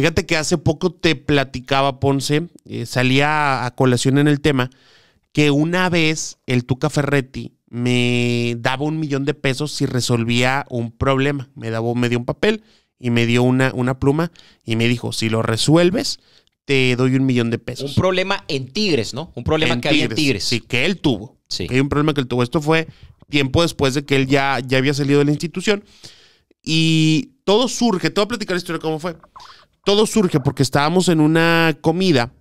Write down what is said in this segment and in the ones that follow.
Fíjate que hace poco te platicaba, Ponce, eh, salía a colación en el tema, que una vez el Tuca Ferretti me daba un millón de pesos si resolvía un problema. Me, daba, me dio un papel y me dio una, una pluma y me dijo, si lo resuelves, te doy un millón de pesos. Un problema en Tigres, ¿no? Un problema que había en Tigres. Sí, que él tuvo. Sí. hay un problema que él tuvo. Esto fue tiempo después de que él ya, ya había salido de la institución. Y todo surge, te voy a platicar la historia cómo fue. Todo surge porque estábamos en una comida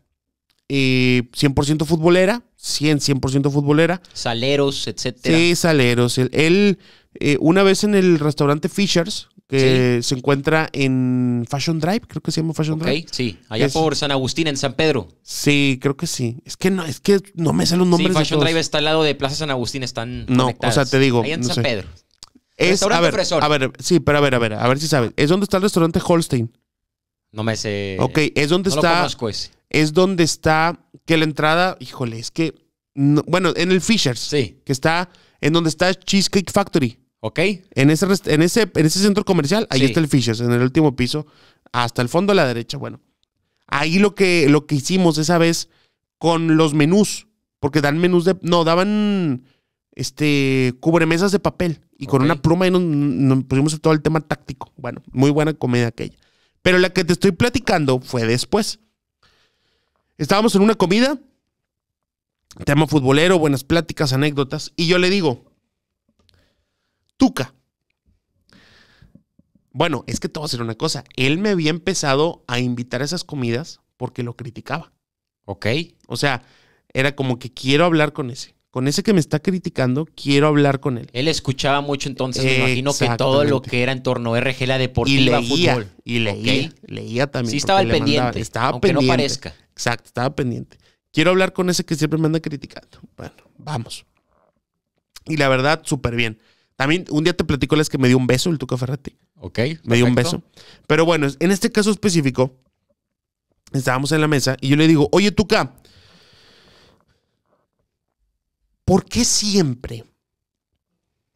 eh, 100% futbolera, 100, 100% futbolera. Saleros, etcétera. Sí, saleros. Él, eh, una vez en el restaurante Fishers, que se encuentra en Fashion Drive, creo que se llama Fashion Drive. sí, allá por San Agustín, en San Pedro. Sí, creo que sí. Es que no, es que no me sé los nombres. Sí, Fashion Drive está al lado de Plaza San Agustín, están No, o sea, te digo. Ahí en San Pedro. restaurante a ver, A ver, sí, pero a ver, a ver, a ver si sabes. Es donde está el restaurante Holstein. No me sé. Ok, es donde está. Lo conozco ese. Es donde está que la entrada, híjole, es que. bueno, en el Fishers. Sí. Que está. En donde está Cheesecake Factory. Ok. En ese, en ese, en ese centro comercial, ahí está el Fishers, en el último piso, hasta el fondo a la derecha. Bueno, ahí lo que, lo que hicimos esa vez con los menús, porque dan menús de. No, daban este, cubremesas de papel y con una pluma y nos, nos pusimos todo el tema táctico. Bueno, muy buena comida aquella. Pero la que te estoy platicando fue después. Estábamos en una comida, tema futbolero, buenas pláticas, anécdotas, y yo le digo, Tuca. Bueno, es que todo voy a hacer una cosa. Él me había empezado a invitar a esas comidas porque lo criticaba. Ok. O sea, era como que quiero hablar con ese con ese que me está criticando, quiero hablar con él. Él escuchaba mucho entonces, me imagino que todo lo que era en torno a RG, la deportiva, y leía, fútbol. Y leía, leía también. Sí, estaba pendiente. estaba aunque pendiente. no parezca. Exacto, estaba pendiente. Quiero hablar con ese que siempre me anda criticando. Bueno, vamos. Y la verdad, súper bien. También un día te platico les que me dio un beso el Tuca Ferrati. Ok. Me dio un beso. Pero bueno, en este caso específico, estábamos en la mesa y yo le digo, oye Tuca, ¿por qué siempre?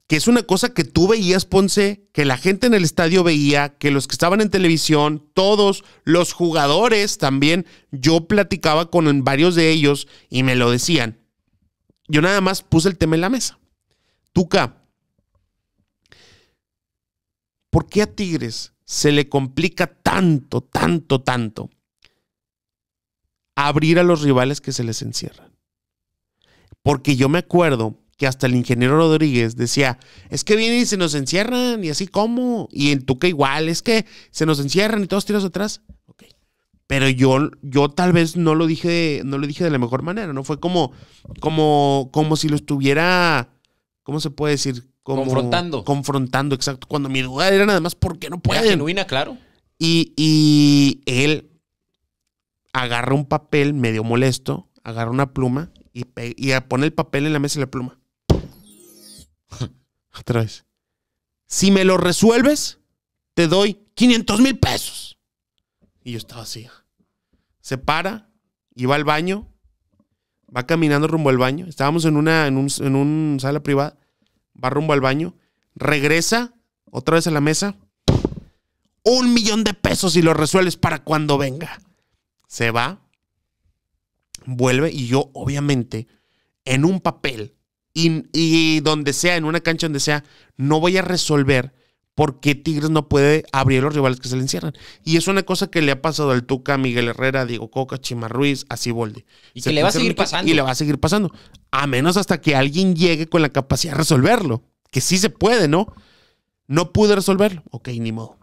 Que es una cosa que tú veías, Ponce, que la gente en el estadio veía, que los que estaban en televisión, todos, los jugadores también, yo platicaba con varios de ellos y me lo decían. Yo nada más puse el tema en la mesa. Tuca, ¿por qué a Tigres se le complica tanto, tanto, tanto abrir a los rivales que se les encierran? Porque yo me acuerdo que hasta el ingeniero Rodríguez decía, es que viene y se nos encierran y así como, y en Tuca igual, es que se nos encierran y todos tiras atrás. Pero yo, yo tal vez no lo dije, no lo dije de la mejor manera, ¿no? Fue como, como, como si lo estuviera, ¿cómo se puede decir? confrontando. Confrontando, exacto. Cuando mi duda era nada más, ¿por qué no puede genuina, claro. y él agarra un papel medio molesto, agarra una pluma y, a poner el papel en la mesa y la pluma. Otra vez. Si me lo resuelves, te doy 500 mil pesos. Y yo estaba así. Se para y va al baño. Va caminando rumbo al baño. Estábamos en una en sala privada. Va rumbo al baño. Regresa otra vez a la mesa. Un millón de pesos y lo resuelves para cuando venga. Se va vuelve y yo obviamente en un papel y, donde sea, en una cancha donde sea, no voy a resolver por qué Tigres no puede abrir los rivales que se le encierran. Y es una cosa que le ha pasado al Tuca, Miguel Herrera, Diego Coca, Chima Ruiz, a Y se que le va a seguir pasando. Y le va a seguir pasando. A menos hasta que alguien llegue con la capacidad de resolverlo. Que sí se puede, ¿no? No pude resolverlo. Ok, ni modo.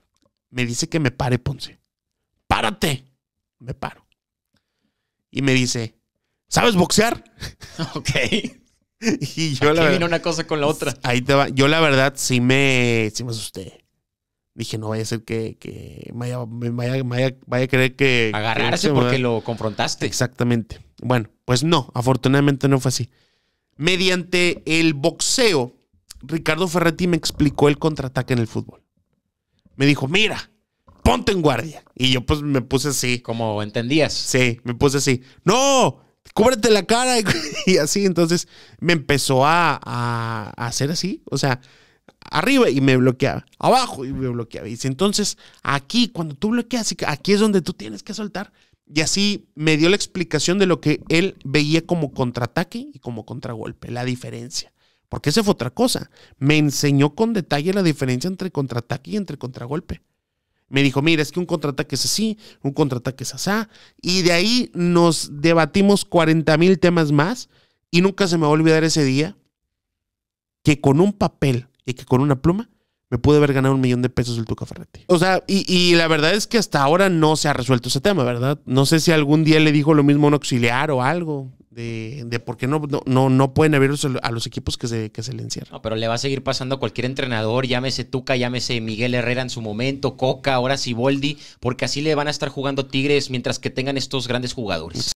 Me dice que me pare, Ponce. Párate. Me paro y me dice, ¿sabes boxear? Ok. y yo la verdad, vino una cosa con la otra. Ahí te va. Yo la verdad sí me, sí me asusté. Dije, no vaya a ser que, vaya, a querer que... Agarrarse porque lo confrontaste. Exactamente. Bueno, pues no, afortunadamente no fue así. Mediante el boxeo, Ricardo Ferretti me explicó el contraataque en el fútbol. Me dijo, mira, ponte en guardia. Y yo pues me puse así. Como entendías. Sí, me puse así. No, cúbrete la cara y, así. Entonces me empezó a, hacer así. O sea, arriba y me bloqueaba. Abajo y me bloqueaba. Y dice, entonces aquí, cuando tú bloqueas, aquí es donde tú tienes que soltar. Y así me dio la explicación de lo que él veía como contraataque y como contragolpe, la diferencia. Porque esa fue otra cosa. Me enseñó con detalle la diferencia entre contraataque y entre contragolpe me dijo, mira, es que un contraataque es así, un contraataque es asá. Y de ahí nos debatimos 40 mil temas más y nunca se me va a olvidar ese día que con un papel y que con una pluma me pude haber ganado un millón de pesos el Tuca Ferretti. O sea, y, y, la verdad es que hasta ahora no se ha resuelto ese tema, ¿verdad? No sé si algún día le dijo lo mismo a un auxiliar o algo de, de por qué no, no, no pueden abrirlos a los equipos que se, que se le encierran. No, pero le va a seguir pasando a cualquier entrenador, llámese Tuca, llámese Miguel Herrera en su momento, Coca, ahora Boldi, porque así le van a estar jugando Tigres mientras que tengan estos grandes jugadores.